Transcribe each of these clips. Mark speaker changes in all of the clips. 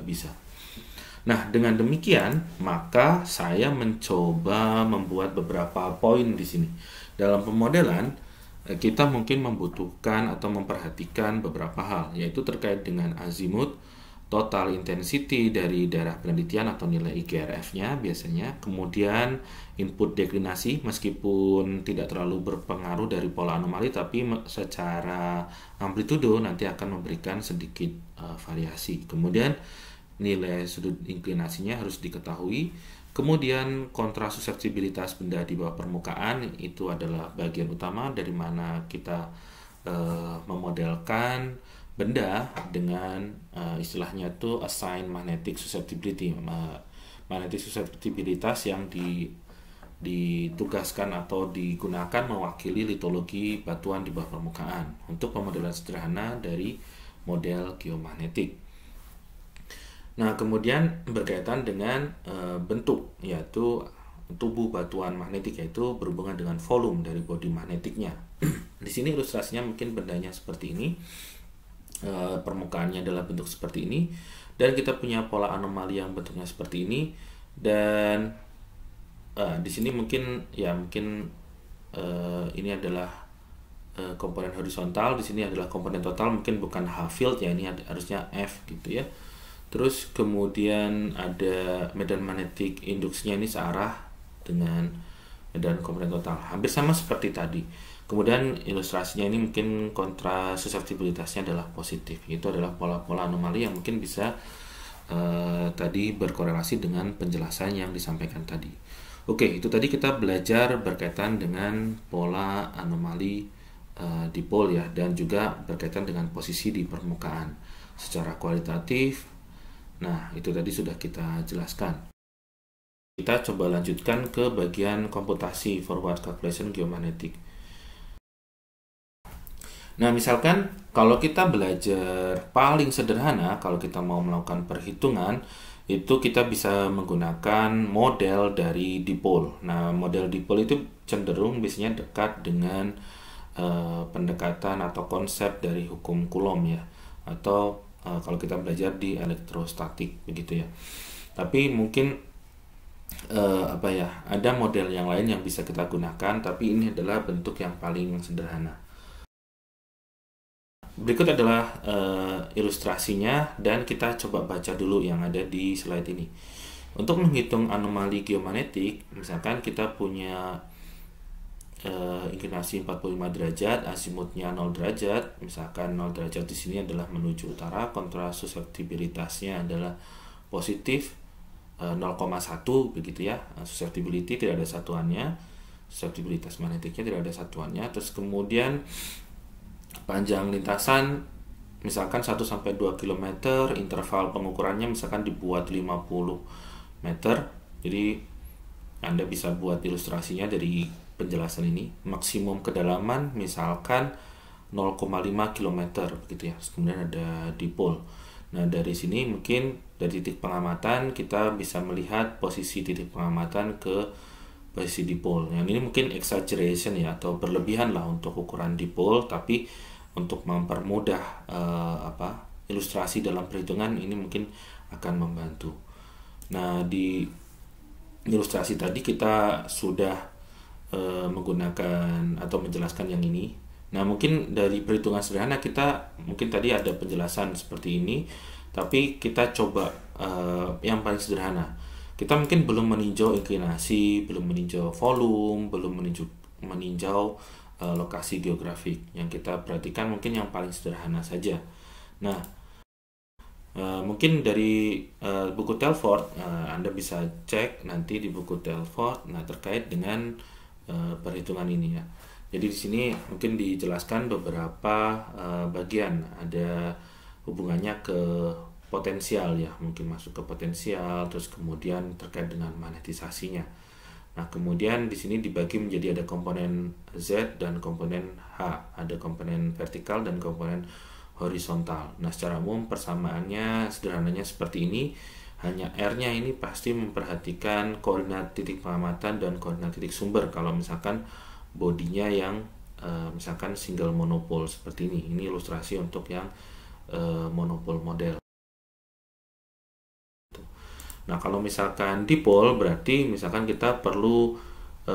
Speaker 1: nggak bisa. Nah, dengan demikian, maka saya mencoba membuat beberapa poin di sini. Dalam pemodelan, eh, kita mungkin membutuhkan atau memperhatikan beberapa hal, yaitu terkait dengan azimut, total intensity dari daerah penelitian atau nilai IGRF-nya biasanya, kemudian input deklinasi meskipun tidak terlalu berpengaruh dari pola anomali tapi secara amplitudo nanti akan memberikan sedikit uh, variasi. Kemudian nilai sudut inklinasinya harus diketahui. Kemudian kontras susceptibilitas benda di bawah permukaan itu adalah bagian utama dari mana kita e, memodelkan benda dengan e, istilahnya itu assign magnetic susceptibility magnetic susceptibilitas yang di ditugaskan atau digunakan mewakili litologi batuan di bawah permukaan untuk pemodelan sederhana dari model geomagnetik. Nah, kemudian berkaitan dengan e, bentuk yaitu tubuh batuan magnetik yaitu berhubungan dengan volume dari body magnetiknya. Di sini ilustrasinya mungkin bendanya seperti ini. E, permukaannya adalah bentuk seperti ini dan kita punya pola anomali yang bentuknya seperti ini dan e, di sini mungkin ya mungkin e, ini adalah e, komponen horizontal, di sini adalah komponen total mungkin bukan half field ya ini harusnya F gitu ya. Terus kemudian ada medan magnetik induksinya ini searah dengan medan komponen total. Hampir sama seperti tadi. Kemudian ilustrasinya ini mungkin kontra susceptibilitasnya adalah positif. Itu adalah pola-pola anomali yang mungkin bisa uh, tadi berkorelasi dengan penjelasan yang disampaikan tadi. Oke, itu tadi kita belajar berkaitan dengan pola anomali uh, eh, dipol ya dan juga berkaitan dengan posisi di permukaan secara kualitatif Nah, itu tadi sudah kita jelaskan. Kita coba lanjutkan ke bagian komputasi forward calculation geomagnetik Nah, misalkan kalau kita belajar paling sederhana, kalau kita mau melakukan perhitungan, itu kita bisa menggunakan model dari dipol. Nah, model dipol itu cenderung biasanya dekat dengan uh, pendekatan atau konsep dari hukum Coulomb ya, atau Eh, kalau kita belajar di elektrostatik begitu ya tapi mungkin uh, apa ya ada model yang lain yang bisa kita gunakan tapi ini adalah bentuk yang paling sederhana berikut adalah uh, ilustrasinya dan kita coba baca dulu yang ada di slide ini untuk menghitung anomali geomagnetik misalkan kita punya uh, inklinasi 45 derajat, azimutnya 0 derajat. Misalkan 0 derajat di sini adalah menuju utara, kontra susceptibilitasnya adalah positif uh, eh, 0,1 begitu ya. Eh, susceptibility tidak ada satuannya. Susceptibilitas magnetiknya tidak ada satuannya. Terus kemudian panjang lintasan misalkan 1 sampai 2 km, interval pengukurannya misalkan dibuat 50 meter. Jadi Anda bisa buat ilustrasinya dari penjelasan ini maksimum kedalaman misalkan 0,5 km begitu ya kemudian ada dipol nah dari sini mungkin dari titik pengamatan kita bisa melihat posisi titik pengamatan ke posisi dipol yang nah, ini mungkin exaggeration ya atau berlebihan lah untuk ukuran dipol tapi untuk mempermudah uh, apa ilustrasi dalam perhitungan ini mungkin akan membantu nah di ilustrasi tadi kita sudah uh, menggunakan atau menjelaskan yang ini. Nah, mungkin dari perhitungan sederhana kita mungkin tadi ada penjelasan seperti ini, tapi kita coba uh, yang paling sederhana. Kita mungkin belum meninjau inklinasi, belum meninjau volume, belum meninjau meninjau uh, lokasi geografik. Yang kita perhatikan mungkin yang paling sederhana saja. Nah, Uh, mungkin dari uh, buku Telford uh, Anda bisa cek nanti di buku Telford nah terkait dengan Eh, perhitungan ini ya. Jadi di sini mungkin dijelaskan beberapa eh, bagian ada hubungannya ke potensial ya, mungkin masuk ke potensial terus kemudian terkait dengan monetisasinya. Nah, kemudian di sini dibagi menjadi ada komponen Z dan komponen H, ada komponen vertikal dan komponen horizontal. Nah, secara umum persamaannya sederhananya seperti ini hanya R-nya ini pasti memperhatikan koordinat titik pengamatan dan koordinat titik sumber kalau misalkan bodinya yang e, misalkan single monopole seperti ini ini ilustrasi untuk yang e, monopole model nah kalau misalkan dipol berarti misalkan kita perlu e,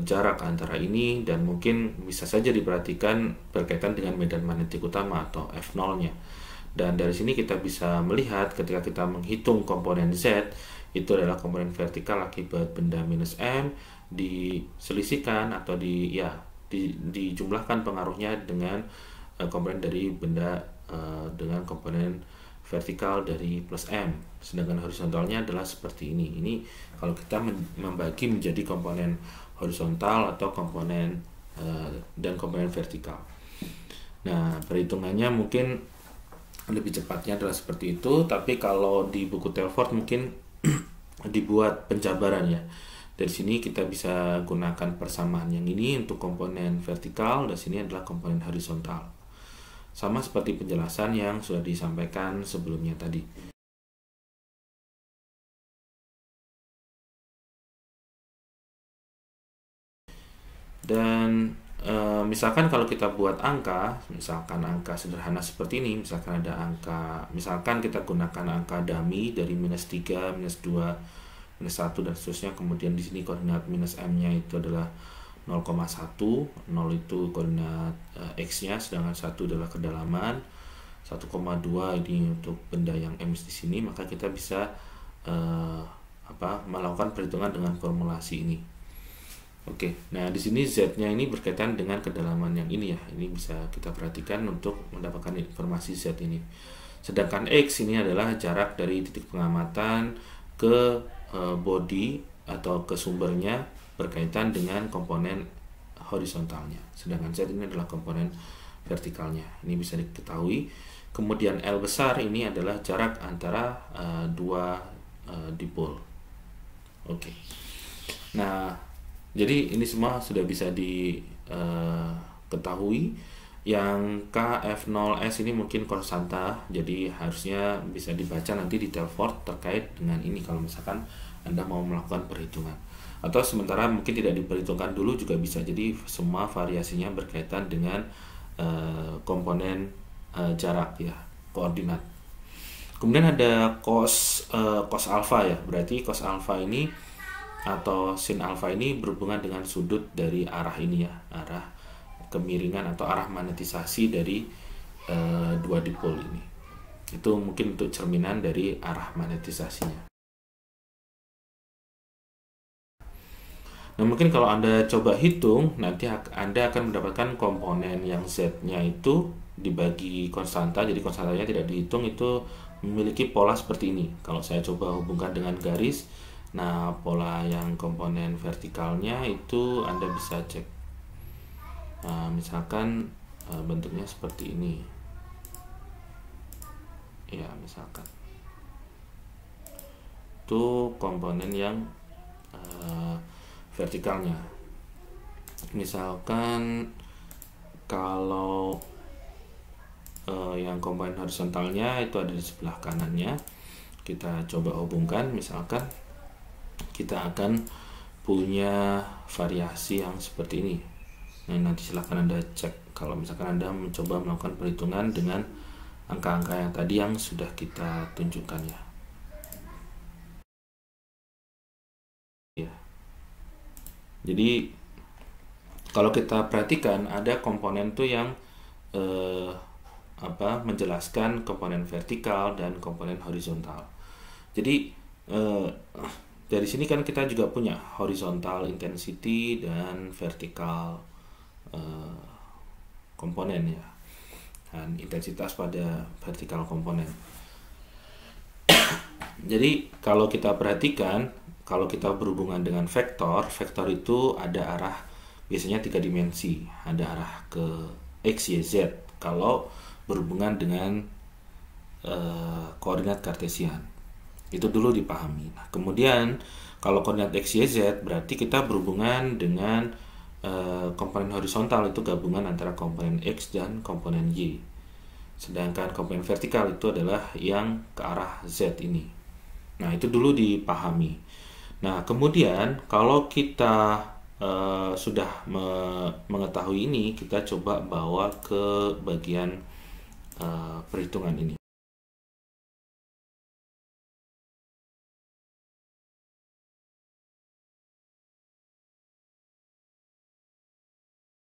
Speaker 1: jarak antara ini dan mungkin bisa saja diperhatikan berkaitan dengan medan magnetik utama atau F0 nya dan dari sini kita bisa melihat ketika kita menghitung komponen Z, itu adalah komponen vertikal akibat benda minus M diselisihkan atau di ya di, dijumlahkan pengaruhnya dengan uh, komponen dari benda uh, dengan komponen vertikal dari plus M. Sedangkan horizontalnya adalah seperti ini. Ini kalau kita membagi menjadi komponen horizontal atau komponen uh, dan komponen vertikal. Nah, perhitungannya mungkin lebih cepatnya adalah seperti itu tapi kalau di buku Telford mungkin dibuat penjabaran ya dari sini kita bisa gunakan persamaan yang ini untuk komponen vertikal dan sini adalah komponen horizontal sama seperti penjelasan yang sudah disampaikan sebelumnya tadi dan Eh, misalkan kalau kita buat angka, misalkan angka sederhana seperti ini, misalkan ada angka, misalkan kita gunakan angka dami dari minus 3, minus 2, minus 1, dan seterusnya, kemudian di sini koordinat minus M-nya itu adalah 0,1, 0 itu koordinat uh, X-nya, sedangkan 1 adalah kedalaman, 1,2 ini untuk benda yang M di sini, maka kita bisa uh, apa melakukan perhitungan dengan formulasi ini. Oke, nah di sini Z-nya ini berkaitan dengan kedalaman yang ini ya. Ini bisa kita perhatikan untuk mendapatkan informasi Z ini. Sedangkan X ini adalah jarak dari titik pengamatan ke e, body atau ke sumbernya berkaitan dengan komponen horizontalnya. Sedangkan Z ini adalah komponen vertikalnya. Ini bisa diketahui. Kemudian L besar ini adalah jarak antara e, dua e, eh, dipol. Oke. Nah, jadi ini semua sudah bisa diketahui. Eh, uh, yang KF0S ini mungkin Corsanta, jadi harusnya bisa dibaca nanti di Telford terkait dengan ini kalau misalkan Anda mau melakukan perhitungan. Atau sementara mungkin tidak diperhitungkan dulu juga bisa. Jadi semua variasinya berkaitan dengan uh, komponen uh, jarak ya, koordinat. Kemudian ada cos uh, cos alpha ya. Berarti cos alpha ini atau sin alfa ini berhubungan dengan sudut dari arah ini ya, arah kemiringan atau arah magnetisasi dari e, dua dipol ini. Itu mungkin untuk cerminan dari arah magnetisasinya. Nah, mungkin kalau Anda coba hitung, nanti Anda akan mendapatkan komponen yang Z-nya itu dibagi konstanta, jadi konstantanya tidak dihitung, itu memiliki pola seperti ini. Kalau saya coba hubungkan dengan garis, Nah, pola yang komponen vertikalnya itu Anda bisa cek. Nah, misalkan eh, bentuknya seperti ini. Ya, misalkan. Itu komponen yang uh, vertikalnya. Misalkan kalau uh, yang komponen horizontalnya itu ada di sebelah kanannya. Kita coba hubungkan misalkan kita akan punya variasi yang seperti ini nah, nanti silahkan anda cek kalau misalkan anda mencoba melakukan perhitungan dengan angka-angka yang tadi yang sudah kita tunjukkan ya iya. jadi kalau kita perhatikan ada komponen tuh yang eh, apa menjelaskan komponen vertikal dan komponen horizontal jadi eh, dari sini kan kita juga punya horizontal intensity dan vertikal uh, ya dan intensitas pada vertikal komponen jadi kalau kita perhatikan kalau kita berhubungan dengan vektor vektor itu ada arah biasanya tiga dimensi ada arah ke x y z kalau berhubungan dengan uh, koordinat kartesian itu dulu dipahami. Nah, kemudian kalau koordinat x y z berarti kita berhubungan dengan e, komponen horizontal itu gabungan antara komponen x dan komponen y. Sedangkan komponen vertikal itu adalah yang ke arah z ini. Nah, itu dulu dipahami. Nah, kemudian kalau kita e, sudah me mengetahui ini, kita coba bawa ke bagian e, perhitungan ini.